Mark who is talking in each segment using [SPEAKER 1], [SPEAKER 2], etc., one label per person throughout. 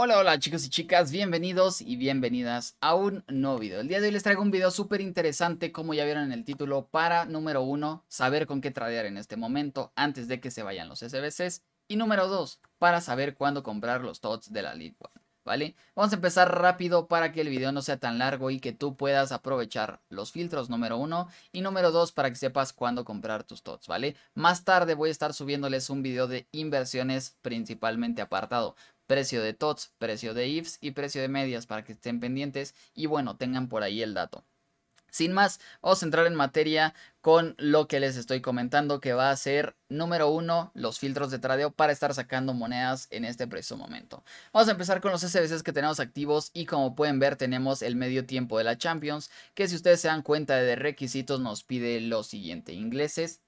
[SPEAKER 1] Hola, hola chicos y chicas, bienvenidos y bienvenidas a un nuevo video. El día de hoy les traigo un video súper interesante, como ya vieron en el título, para número uno, saber con qué tradear en este momento antes de que se vayan los SBCs. Y número dos, para saber cuándo comprar los TOTS de la League ¿vale? Vamos a empezar rápido para que el video no sea tan largo y que tú puedas aprovechar los filtros número uno y número dos para que sepas cuándo comprar tus TOTS, ¿vale? Más tarde voy a estar subiéndoles un video de inversiones principalmente apartado, precio de TOTS, precio de IFS y precio de medias para que estén pendientes y bueno, tengan por ahí el dato. Sin más, vamos a entrar en materia con lo que les estoy comentando que va a ser número uno los filtros de tradeo para estar sacando monedas en este preciso momento. Vamos a empezar con los SBCs que tenemos activos y como pueden ver tenemos el medio tiempo de la Champions que si ustedes se dan cuenta de requisitos nos pide lo siguiente ingleses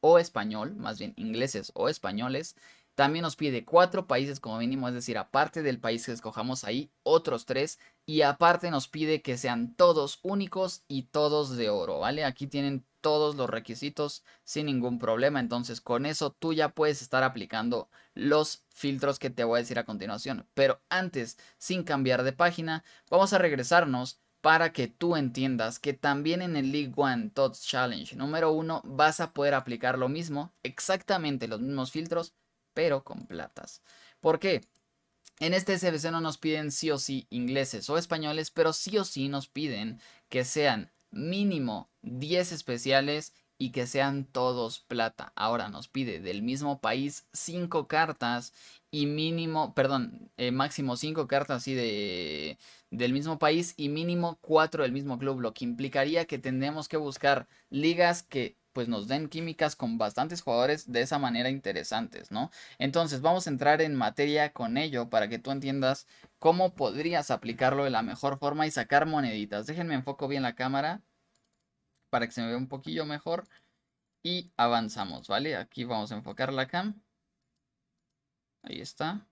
[SPEAKER 1] o español, más bien ingleses o españoles, también nos pide cuatro países como mínimo, es decir, aparte del país que escojamos ahí, otros tres. Y aparte nos pide que sean todos únicos y todos de oro, ¿vale? Aquí tienen todos los requisitos sin ningún problema. Entonces con eso tú ya puedes estar aplicando los filtros que te voy a decir a continuación. Pero antes, sin cambiar de página, vamos a regresarnos para que tú entiendas que también en el League One Tots Challenge número uno vas a poder aplicar lo mismo, exactamente los mismos filtros, pero con platas. ¿Por qué? En este SBC no nos piden sí o sí ingleses o españoles, pero sí o sí nos piden que sean mínimo 10 especiales y que sean todos plata. Ahora nos pide del mismo país 5 cartas y mínimo, perdón, eh, máximo 5 cartas así de, del mismo país y mínimo 4 del mismo club, lo que implicaría que tendremos que buscar ligas que pues nos den químicas con bastantes jugadores de esa manera interesantes, ¿no? Entonces vamos a entrar en materia con ello para que tú entiendas cómo podrías aplicarlo de la mejor forma y sacar moneditas. Déjenme enfoco bien la cámara para que se me vea un poquillo mejor y avanzamos, ¿vale? Aquí vamos a enfocar la cam. Ahí está.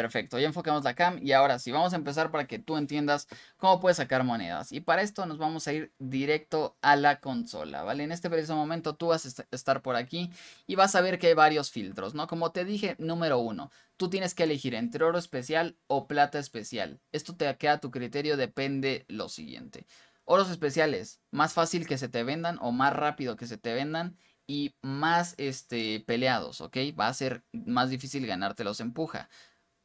[SPEAKER 1] Perfecto, ya enfocamos la cam y ahora sí, vamos a empezar para que tú entiendas cómo puedes sacar monedas. Y para esto nos vamos a ir directo a la consola, ¿vale? En este preciso momento tú vas a estar por aquí y vas a ver que hay varios filtros, ¿no? Como te dije, número uno, tú tienes que elegir entre oro especial o plata especial. Esto te queda a tu criterio, depende lo siguiente. Oros especiales, más fácil que se te vendan o más rápido que se te vendan y más este, peleados, ¿ok? Va a ser más difícil ganarte los empuja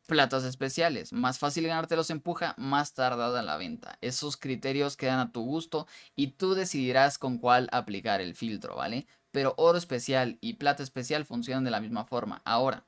[SPEAKER 1] platas especiales. Más fácil ganarte los empuja, más tardada la venta. Esos criterios quedan a tu gusto y tú decidirás con cuál aplicar el filtro, ¿vale? Pero oro especial y plata especial funcionan de la misma forma. Ahora,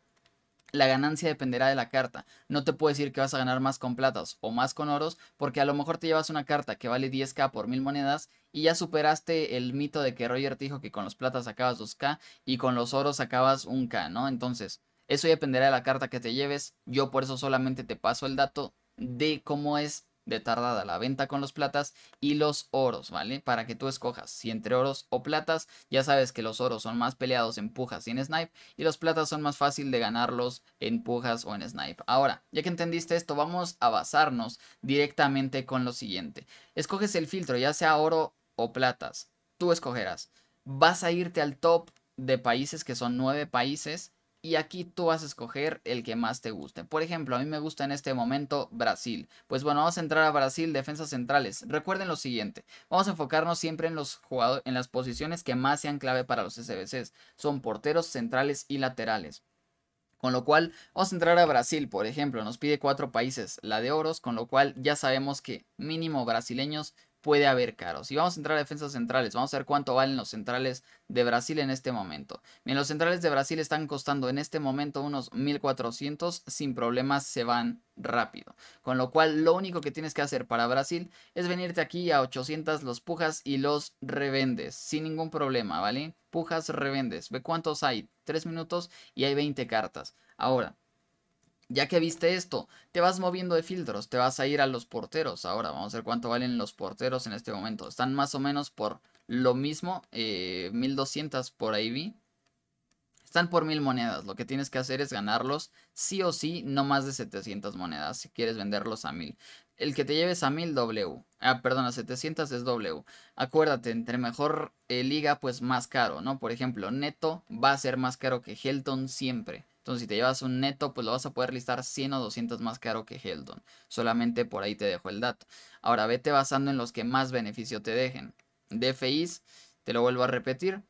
[SPEAKER 1] la ganancia dependerá de la carta. No te puedo decir que vas a ganar más con platas o más con oros, porque a lo mejor te llevas una carta que vale 10k por mil monedas y ya superaste el mito de que Roger te dijo que con los platas acabas 2k y con los oros acabas 1k, ¿no? Entonces, eso dependerá de la carta que te lleves. Yo por eso solamente te paso el dato de cómo es de tardada la venta con los platas y los oros, ¿vale? Para que tú escojas si entre oros o platas, ya sabes que los oros son más peleados en pujas y en snipe y los platas son más fácil de ganarlos en pujas o en snipe. Ahora, ya que entendiste esto, vamos a basarnos directamente con lo siguiente. Escoges el filtro, ya sea oro o platas, tú escogerás. Vas a irte al top de países que son nueve países y aquí tú vas a escoger el que más te guste. Por ejemplo, a mí me gusta en este momento Brasil. Pues bueno, vamos a entrar a Brasil, defensas centrales. Recuerden lo siguiente, vamos a enfocarnos siempre en, los en las posiciones que más sean clave para los SBCs. Son porteros, centrales y laterales. Con lo cual, vamos a entrar a Brasil, por ejemplo, nos pide cuatro países, la de oros, con lo cual ya sabemos que mínimo brasileños puede haber caros. Y vamos a entrar a defensas centrales. Vamos a ver cuánto valen los centrales de Brasil en este momento. Bien, los centrales de Brasil están costando en este momento unos 1400. Sin problemas se van rápido. Con lo cual, lo único que tienes que hacer para Brasil es venirte aquí a 800, los pujas y los revendes. Sin ningún problema, ¿vale? Pujas, revendes. Ve cuántos hay. 3 minutos y hay 20 cartas. Ahora, ya que viste esto, te vas moviendo de filtros, te vas a ir a los porteros. Ahora vamos a ver cuánto valen los porteros en este momento. Están más o menos por lo mismo, 1200 eh, por ahí vi. Están por 1000 monedas. Lo que tienes que hacer es ganarlos sí o sí, no más de 700 monedas si quieres venderlos a 1000. El que te lleves a 1000 W. Ah, perdón, a 700 es W. Acuérdate, entre mejor eh, liga, pues más caro, ¿no? Por ejemplo, Neto va a ser más caro que Helton siempre. Entonces, si te llevas un neto, pues lo vas a poder listar 100 o 200 más caro que Heldon. Solamente por ahí te dejo el dato. Ahora, vete basando en los que más beneficio te dejen. DFIs, te lo vuelvo a repetir.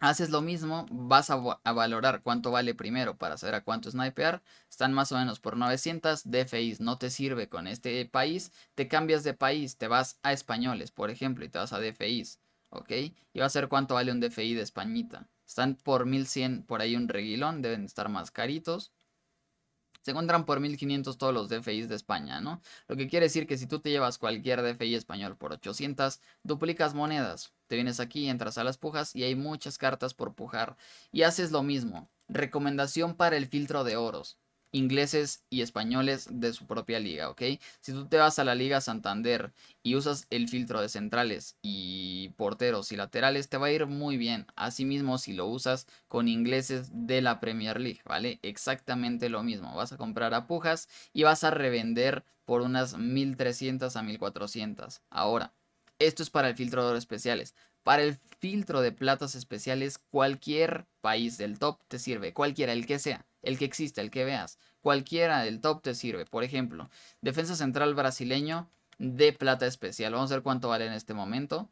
[SPEAKER 1] Haces lo mismo, vas a, valorar cuánto vale primero para saber a cuánto snipear. Están más o menos por 900. DFIs no te sirve con este país. Te cambias de país, te vas a españoles, por ejemplo, y te vas a DFIs. ¿Ok? Y va a ser cuánto vale un DFI de Españita. Están por 1100 por ahí un reguilón, deben estar más caritos. Se encuentran por 1500 todos los DFIs de España, ¿no? Lo que quiere decir que si tú te llevas cualquier DFI español por 800, duplicas monedas. Te vienes aquí, entras a las pujas y hay muchas cartas por pujar. Y haces lo mismo. Recomendación para el filtro de oros ingleses y españoles de su propia liga, ¿ok? Si tú te vas a la Liga Santander y usas el filtro de centrales y porteros y laterales, te va a ir muy bien. Asimismo, si lo usas con ingleses de la Premier League, ¿vale? Exactamente lo mismo. Vas a comprar a pujas y vas a revender por unas 1300 a 1400. Ahora, esto es para el filtro de especiales. Para el filtro de platas especiales, cualquier país del top te sirve, cualquiera, el que sea el que exista, el que veas. Cualquiera del top te sirve. Por ejemplo, defensa central brasileño de plata especial. Vamos a ver cuánto vale en este momento.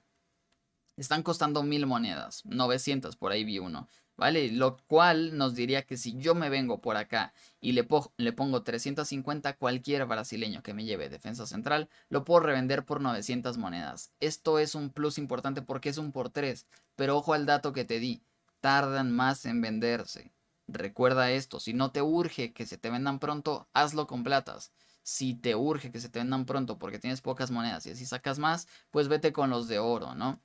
[SPEAKER 1] Están costando mil monedas, 900 por ahí vi uno. ¿Vale? Lo cual nos diría que si yo me vengo por acá y le, le pongo 350 cualquier brasileño que me lleve defensa central, lo puedo revender por 900 monedas. Esto es un plus importante porque es un por tres. pero ojo al dato que te di, tardan más en venderse. Recuerda esto, si no te urge que se te vendan pronto, hazlo con platas. Si te urge que se te vendan pronto porque tienes pocas monedas y así sacas más, pues vete con los de oro, ¿no?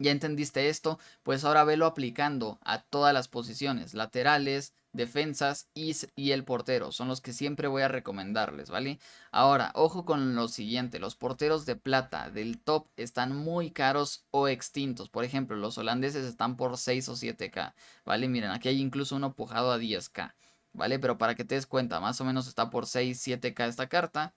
[SPEAKER 1] Ya entendiste esto, pues ahora velo aplicando a todas las posiciones, laterales, defensas y, y, el portero. Son los que siempre voy a recomendarles, ¿vale? Ahora, ojo con lo siguiente. Los porteros de plata del top están muy caros o extintos. Por ejemplo, los holandeses están por 6 o 7k, ¿vale? Miren, aquí hay incluso uno pujado a 10k. ¿Vale? Pero para que te des cuenta, más o menos está por 6, 7k esta carta.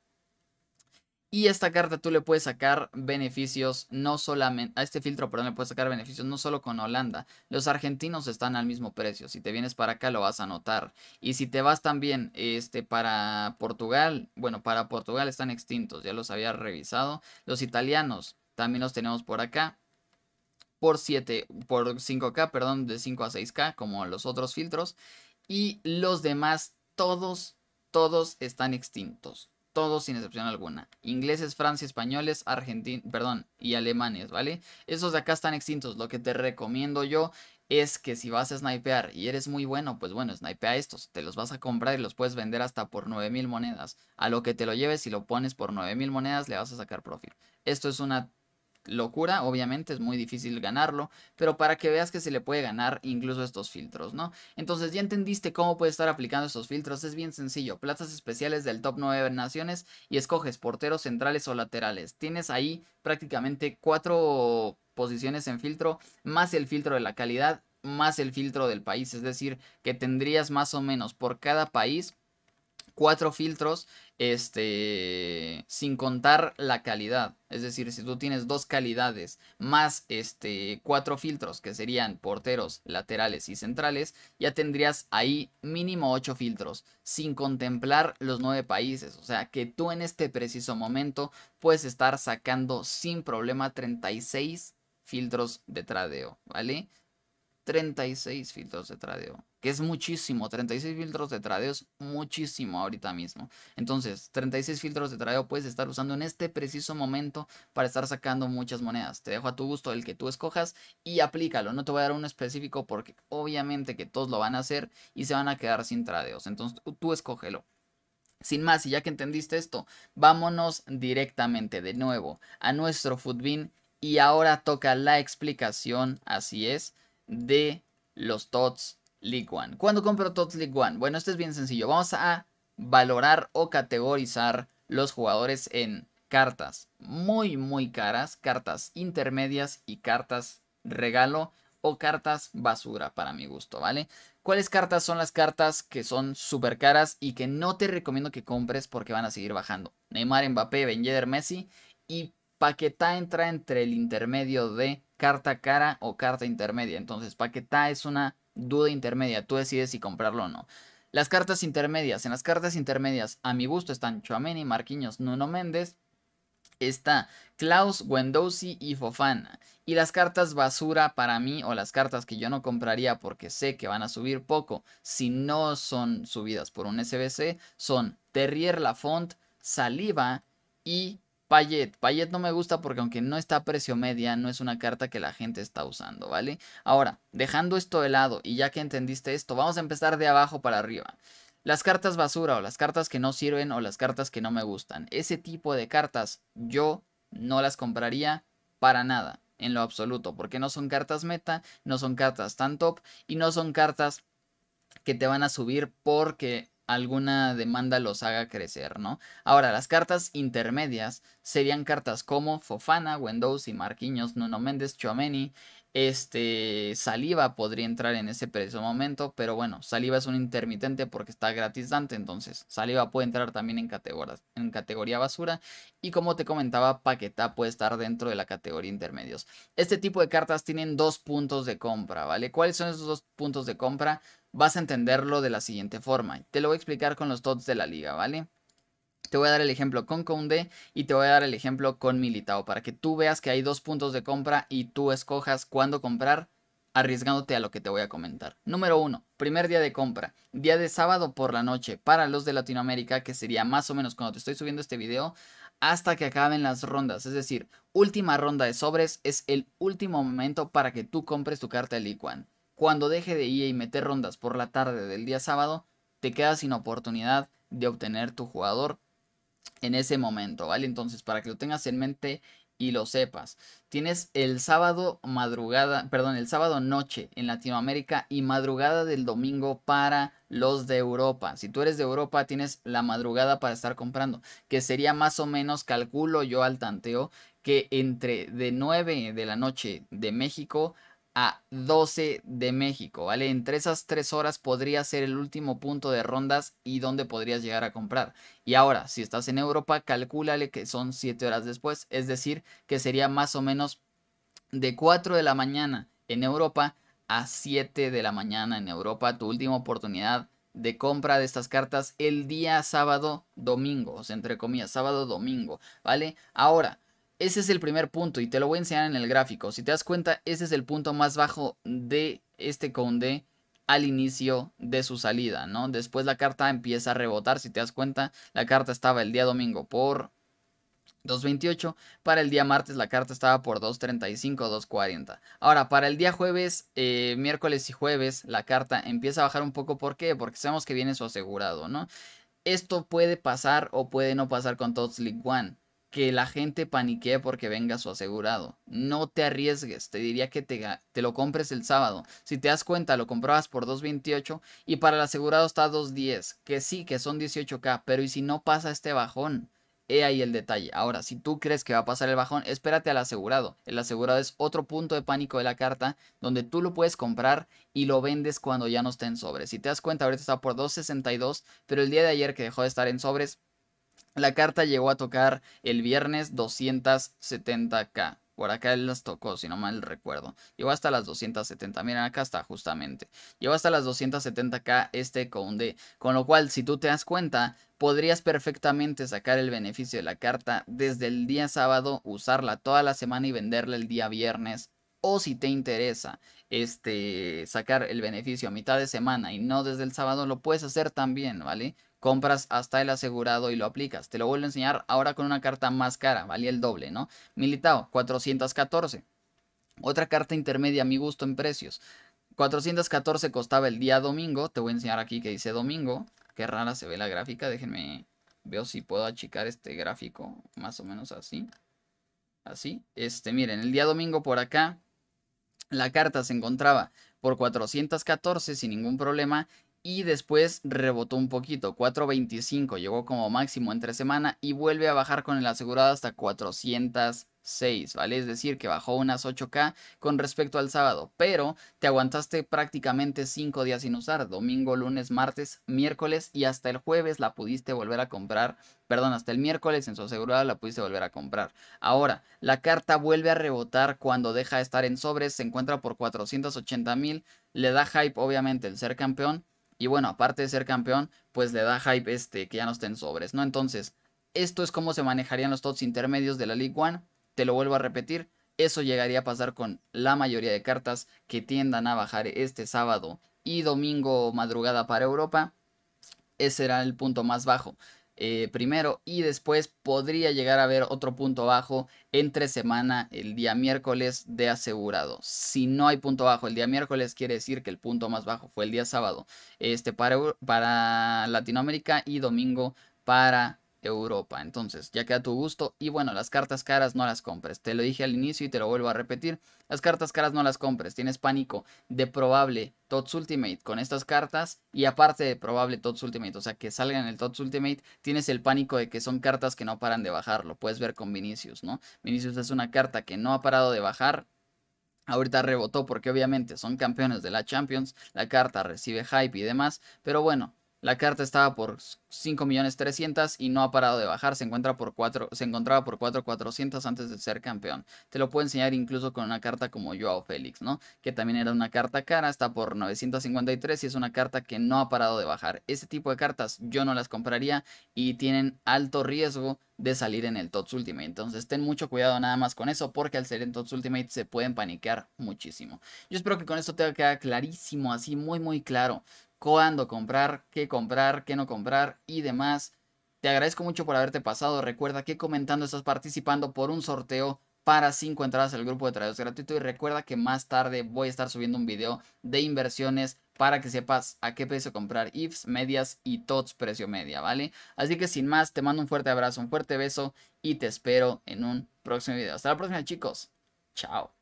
[SPEAKER 1] Y esta carta tú le puedes sacar beneficios no solamente, a este filtro, perdón, le puedes sacar beneficios no solo con Holanda. Los argentinos están al mismo precio. Si te vienes para acá lo vas a notar. Y si te vas también este, para Portugal, bueno, para Portugal están extintos, ya los había revisado. Los italianos también los tenemos por acá por 7, por 5K, perdón, de 5 a 6K, como los otros filtros. Y los demás, todos, todos están extintos todos sin excepción alguna. Ingleses, franceses, españoles, argentinos, perdón, y alemanes, ¿vale? Esos de acá están extintos. Lo que te recomiendo yo es que si vas a snipear y eres muy bueno, pues bueno, snipea estos. Te los vas a comprar y los puedes vender hasta por 9000 monedas. A lo que te lo lleves y si lo pones por 9000 monedas, le vas a sacar profit. Esto es una locura, obviamente es muy difícil ganarlo, pero para que veas que se le puede ganar incluso estos filtros, ¿no? Entonces ya entendiste cómo puedes estar aplicando estos filtros, es bien sencillo, plazas especiales del top 9 naciones y escoges porteros centrales o laterales. Tienes ahí prácticamente cuatro posiciones en filtro, más el filtro de la calidad, más el filtro del país, es decir, que tendrías más o menos por cada país cuatro filtros, este, sin contar la calidad. Es decir, si tú tienes dos calidades más este, cuatro filtros, que serían porteros, laterales y centrales, ya tendrías ahí mínimo ocho filtros, sin contemplar los nueve países. O sea, que tú en este preciso momento puedes estar sacando sin problema 36 filtros de tradeo, ¿vale? 36 filtros de tradeo, que es muchísimo. 36 filtros de tradeo es muchísimo ahorita mismo. Entonces, 36 filtros de tradeo puedes estar usando en este preciso momento para estar sacando muchas monedas. Te dejo a tu gusto el que tú escojas y aplícalo. No te voy a dar uno específico porque obviamente que todos lo van a hacer y se van a quedar sin tradeos. Entonces, tú escógelo. Sin más, y ya que entendiste esto, vámonos directamente de nuevo a nuestro Foodbin y ahora toca la explicación, así es, de los TOTS League One. ¿Cuándo compro TOTS League One? Bueno, esto es bien sencillo. Vamos a valorar o categorizar los jugadores en cartas muy, muy caras, cartas intermedias y cartas regalo o cartas basura para mi gusto, ¿vale? ¿Cuáles cartas son las cartas que son súper caras y que no te recomiendo que compres porque van a seguir bajando? Neymar, Mbappé, Ben Messi y Paquetá entra entre el intermedio de carta cara o carta intermedia. Entonces, paquetá es una duda intermedia. Tú decides si comprarlo o no. Las cartas intermedias. En las cartas intermedias, a mi gusto, están Chuameni, Marquinhos, Nuno Méndez. Está Klaus, Wendouzi y Fofana. Y las cartas basura para mí, o las cartas que yo no compraría porque sé que van a subir poco, si no son subidas por un SBC, son Terrier Lafont, Saliva y Payet. Payet no me gusta porque aunque no está a precio media, no es una carta que la gente está usando, ¿vale? Ahora, dejando esto de lado y ya que entendiste esto, vamos a empezar de abajo para arriba. Las cartas basura o las cartas que no sirven o las cartas que no me gustan. Ese tipo de cartas yo no las compraría para nada, en lo absoluto, porque no son cartas meta, no son cartas tan top y no son cartas que te van a subir porque alguna demanda los haga crecer, ¿no? Ahora, las cartas intermedias serían cartas como Fofana, Wendows y Marquinhos, Nuno Méndez, Chuameni. Este Saliva podría entrar en ese preciso momento, pero bueno, Saliva es un intermitente porque está gratis Dante, entonces Saliva puede entrar también en, categoría, en categoría basura y como te comentaba, Paquetá puede estar dentro de la categoría intermedios. Este tipo de cartas tienen dos puntos de compra, ¿vale? ¿Cuáles son esos dos puntos de compra? Vas a entenderlo de la siguiente forma. Te lo voy a explicar con los tots de la liga, ¿vale? Te voy a dar el ejemplo con Conde y te voy a dar el ejemplo con Militao para que tú veas que hay dos puntos de compra y tú escojas cuándo comprar arriesgándote a lo que te voy a comentar. Número 1. Primer día de compra. Día de sábado por la noche para los de Latinoamérica, que sería más o menos cuando te estoy subiendo este video, hasta que acaben las rondas. Es decir, última ronda de sobres es el último momento para que tú compres tu carta de Liquan. Cuando deje de ir y meter rondas por la tarde del día sábado, te quedas sin oportunidad de obtener tu jugador en ese momento, ¿vale? Entonces, para que lo tengas en mente y lo sepas. Tienes el sábado madrugada, perdón, el sábado noche en Latinoamérica y madrugada del domingo para los de Europa. Si tú eres de Europa, tienes la madrugada para estar comprando, que sería más o menos, calculo yo al tanteo, que entre de 9 de la noche de México a 12 de México, ¿vale? Entre esas 3 horas podría ser el último punto de rondas y donde podrías llegar a comprar. Y ahora, si estás en Europa, calcúlale que son 7 horas después, es decir, que sería más o menos de 4 de la mañana en Europa a 7 de la mañana en Europa, tu última oportunidad de compra de estas cartas el día sábado domingo, o sea, entre comillas, sábado domingo, ¿vale? Ahora, ese es el primer punto y te lo voy a enseñar en el gráfico. Si te das cuenta, ese es el punto más bajo de este conde al inicio de su salida, ¿no? Después la carta empieza a rebotar, si te das cuenta, la carta estaba el día domingo por 2.28, para el día martes la carta estaba por 2.35, 2.40. Ahora, para el día jueves, eh, miércoles y jueves, la carta empieza a bajar un poco, ¿por qué? Porque sabemos que viene su asegurado, ¿no? Esto puede pasar o puede no pasar con Tots League One que la gente paniquee porque venga su asegurado. No te arriesgues, te diría que te, lo compres el sábado. Si te das cuenta, lo comprabas por 2.28 y para el asegurado está 2.10, que sí, que son 18k, pero ¿y si no pasa este bajón? He ahí el detalle. Ahora, si tú crees que va a pasar el bajón, espérate al asegurado. El asegurado es otro punto de pánico de la carta donde tú lo puedes comprar y lo vendes cuando ya no esté en sobres. Si te das cuenta, ahorita está por 2.62, pero el día de ayer que dejó de estar en sobres, la carta llegó a tocar el viernes 270k. Por acá él las tocó, si no mal recuerdo. Llegó hasta las 270. Miren, acá está justamente. Llegó hasta las 270k este conde. Con lo cual, si tú te das cuenta, podrías perfectamente sacar el beneficio de la carta desde el día sábado, usarla toda la semana y venderla el día viernes o si te interesa este, sacar el beneficio a mitad de semana y no desde el sábado, lo puedes hacer también, ¿vale? compras hasta el asegurado y lo aplicas. Te lo vuelvo a enseñar ahora con una carta más cara, valía el doble, ¿no? Militado, 414. Otra carta intermedia a mi gusto en precios. 414 costaba el día domingo, te voy a enseñar aquí que dice domingo. Qué rara se ve la gráfica, déjenme, veo si puedo achicar este gráfico más o menos así. Así, este, miren, el día domingo por acá, la carta se encontraba por 414 sin ningún problema y después rebotó un poquito, 4.25, llegó como máximo entre semana y vuelve a bajar con el asegurado hasta 406, ¿vale? Es decir, que bajó unas 8K con respecto al sábado, pero te aguantaste prácticamente 5 días sin usar, domingo, lunes, martes, miércoles y hasta el jueves la pudiste volver a comprar, perdón, hasta el miércoles en su asegurado la pudiste volver a comprar. Ahora, la carta vuelve a rebotar cuando deja de estar en sobres, se encuentra por 480 mil, le da hype obviamente el ser campeón, y bueno, aparte de ser campeón, pues le da hype este, que ya no estén sobres, ¿no? Entonces, esto es cómo se manejarían los tots intermedios de la League One. Te lo vuelvo a repetir, eso llegaría a pasar con la mayoría de cartas que tiendan a bajar este sábado y domingo madrugada para Europa. Ese era el punto más bajo. Eh, primero y después podría llegar a haber otro punto bajo entre semana el día miércoles de asegurado. Si no hay punto bajo el día miércoles quiere decir que el punto más bajo fue el día sábado este para, para Latinoamérica y domingo para Europa. Entonces, ya queda a tu gusto. Y bueno, las cartas caras no las compres. Te lo dije al inicio y te lo vuelvo a repetir. Las cartas caras no las compres. Tienes pánico de probable TOTS Ultimate con estas cartas. Y aparte de probable TOTS Ultimate, o sea, que salgan en el TOTS Ultimate, tienes el pánico de que son cartas que no paran de bajar. Lo puedes ver con Vinicius, ¿no? Vinicius es una carta que no ha parado de bajar. Ahorita rebotó porque obviamente son campeones de la Champions, la carta recibe hype y demás, pero bueno, la carta estaba por 5.300.000 y no ha parado de bajar. Se, encuentra por se encontraba por 4.400 antes de ser campeón. Te lo puedo enseñar incluso con una carta como Joao Félix, ¿no? Que también era una carta cara, está por 953 y es una carta que no ha parado de bajar. Ese tipo de cartas yo no las compraría y tienen alto riesgo de salir en el TOTS Ultimate. Entonces ten mucho cuidado nada más con eso porque al salir en TOTS Ultimate se pueden panicar muchísimo. Yo espero que con esto te queda clarísimo, así muy muy claro cuándo comprar, qué comprar, qué no comprar y demás. Te agradezco mucho por haberte pasado. Recuerda que comentando estás participando por un sorteo para 5 entradas al grupo de tradeos gratuito. Y recuerda que más tarde voy a estar subiendo un video de inversiones para que sepas a qué precio comprar IFS, medias y TOTS precio media, ¿vale? Así que sin más, te mando un fuerte abrazo, un fuerte beso y te espero en un próximo video. Hasta la próxima, chicos. Chao.